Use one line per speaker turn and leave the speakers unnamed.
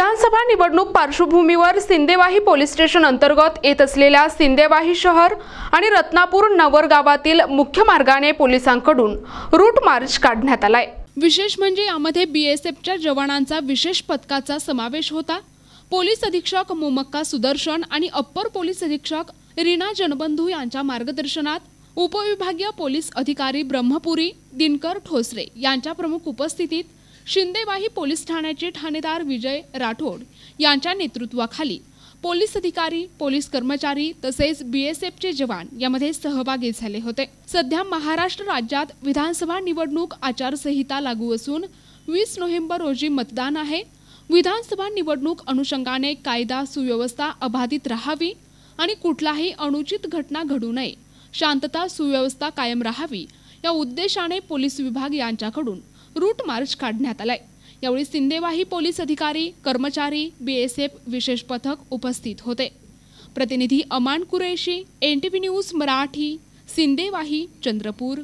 विधानसभा निवडणूक पार्श्वभूमीवर Sindewahi police station अंतर्गत येत असलेल्या सिंदेवाही शहर आणि रत्नापूर नवर गावातील मुख्य मार्गाने पोलिसांकडून रूट मार्च काढण्यात आलाय विशेष म्हणजे यामध्ये बीएसएफच्या जवानांचा विशेष पथकाचा समावेश होता पोलीस अधीक्षक मोमक्का सुदर्शन आणि अप्पर पोलीस अधीक्षक रीना जनबंधू यांच्या मार्गदर्शनात उपविभागीय पोलीस अधिकारी ब्रह्मपुरी दिनकर ठोसरे यांच्या प्रमुख उपस्थितीत शिंदेवाही पोलीस ठाण्याचे ठाणेदार विजय राठोड यांच्या नेतृत्वाखाली पोलीस अधिकारी पोलीस कर्मचारी तसेच बीएसएफचे जवान यामध्ये सहभागी झाले होते सध्या महाराष्ट्र राज्यात विधानसभा निवडणूक आचारसंहिता लागू असून वीस नोव्हेंबर रोजी मतदान आहे विधानसभा निवडणूक अनुषंगाने कायदा सुव्यवस्था अबाधित राहावी आणि कुठलाही अनुचित घटना घडू नये शांतता सुव्यवस्था कायम राहावी या उद्देशाने पोलीस विभाग यांच्याकडून रूट मार्च काढण्यात आलाय यावेळी सिंदेवाही पोलीस अधिकारी कर्मचारी बीएसएफ विशेष पथक उपस्थित होते प्रतिनिधी Aman Qureshi N T news Marathi Sindewahi Chandrapur